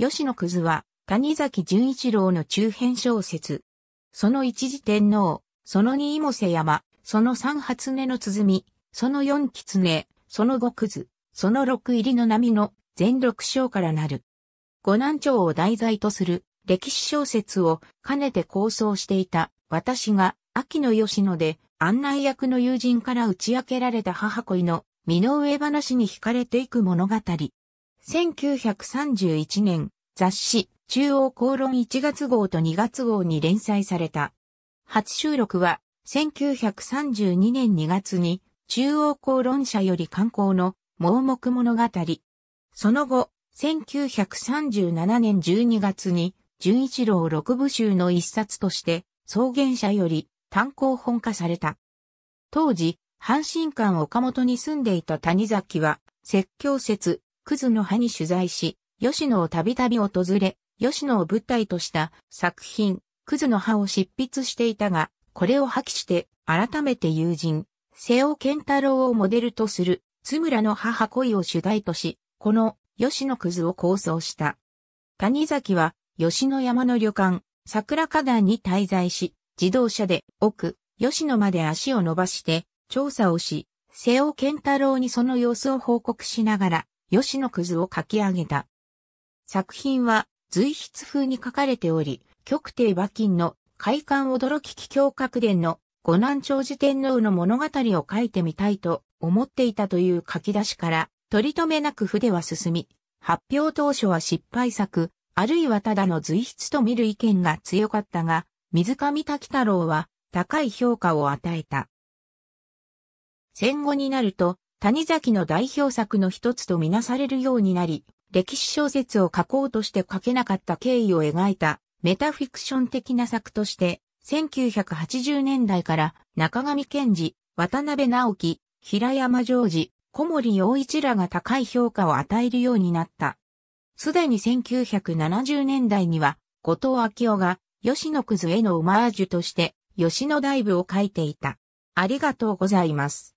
吉野くずは、谷崎潤一郎の中編小説。その一時天皇、その二妹瀬山、その三初音の鼓、その四狐、その五くず、その六入りの波の全六章からなる。五南朝を題材とする歴史小説をかねて構想していた私が秋の吉野で案内役の友人から打ち明けられた母恋の身の上話に惹かれていく物語。1931年、雑誌、中央公論1月号と2月号に連載された。初収録は、1932年2月に、中央公論社より刊行の、盲目物語。その後、1937年12月に、純一郎六部集の一冊として、草原社より単行本化された。当時、阪神館岡本に住んでいた谷崎は、説教説、葛の葉に取材し、吉野をたびたび訪れ、吉野を舞台とした作品、葛の葉を執筆していたが、これを破棄して、改めて友人、瀬尾健太郎をモデルとする、津村の母恋を主題とし、この吉野葛を構想した。谷崎は、吉野山の旅館、桜花壇に滞在し、自動車で奥、吉野まで足を伸ばして、調査をし、瀬尾健太郎にその様子を報告しながら、吉野ずを書き上げた。作品は随筆風に書かれており、極帝馬金の快感驚き気境格伝の五南長時、天皇の物語を書いてみたいと思っていたという書き出しから、取り留めなく筆は進み、発表当初は失敗作、あるいはただの随筆と見る意見が強かったが、水上滝太郎は高い評価を与えた。戦後になると、谷崎の代表作の一つとみなされるようになり、歴史小説を書こうとして書けなかった経緯を描いたメタフィクション的な作として、1980年代から中上健治、渡辺直樹、平山常治、小森洋一らが高い評価を与えるようになった。すでに1970年代には、後藤昭夫が吉野くずへのオマージュとして、吉野大部を書いていた。ありがとうございます。